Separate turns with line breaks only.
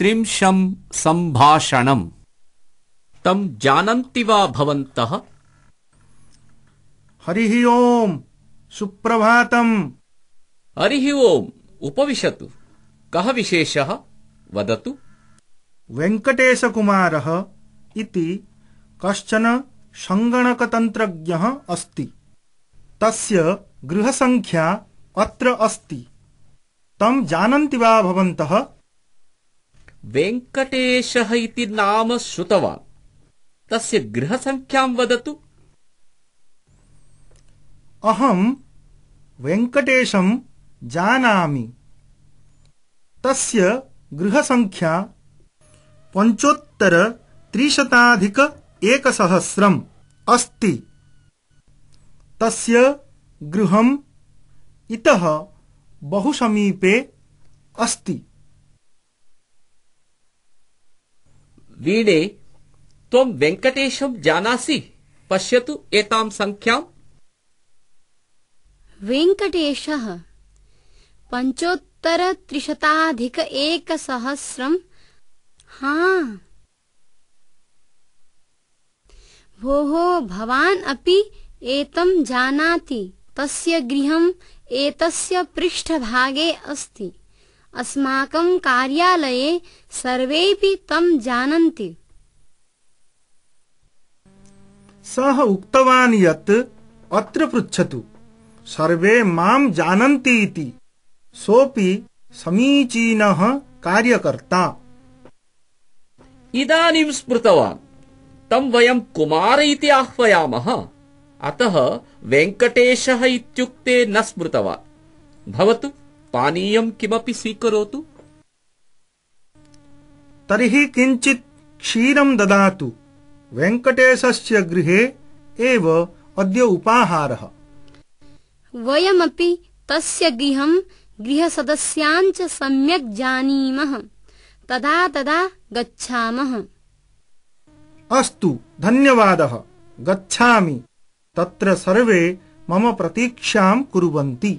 त्रिंशम् सम्भाषणम् तम् जानन्ति वा भवन्तः हरिः ओम् सुप्रभातम् हरिः ओम् उपविशतु कः विशेषः वदतु वेङ्कटेशकुमारः इति कश्चन
सङ्गणकतन्त्रज्ञः अस्ति तस्य गृहसङ्ख्या
अत्र अस्ति तम् जानन्ति वा भवन्तः वेंकटेशः इति नाम श्रुतवान् तस्य गृहसंख्यां वदतु अहम्
वेंकटेशं जानामि तस्य गृहसंख्या 753001 सहस्रम् अस्ति तस्य गृहं
इतः बहु अस्ति वीणे त्वं वेङ्कटेशं जानासि पश्यतु एतां सङ्ख्याम्
वेङ्कटेशः पञ्चोत्तरत्रिशताधिक एकसहस्रम् हाँ भोः भवान् अपि एतं जानाति तस्य गृहम् एतस्य पृष्ठभागे अस्ति अस्माकं कार्यालये सर्वेऽपि तं जानन्ति
सः उक्तवान् यत् अत्र पृच्छतु सर्वे मां जानन्ति इति सोऽपि समीचीनः कार्यकर्ता
इदानीं स्मृतवान् तं वयं कुमार इति आह्वयामः अतः वेङ्कटेशः इत्युक्ते न स्मृतवान् भवतु पानीयं किमपि स्वीकरोतु
तर्हि किञ्चित् क्षीरं ददातु वेङ्कटेशस्य गृहे एव अद्य उपाहारः
वयमपि तस्य गृहं सम्यक् जानीमः तदा तदा गच्छामः
अस्तु धन्यवादः गच्छामि तत्र सर्वे मम प्रतीक्षां कुर्वन्ति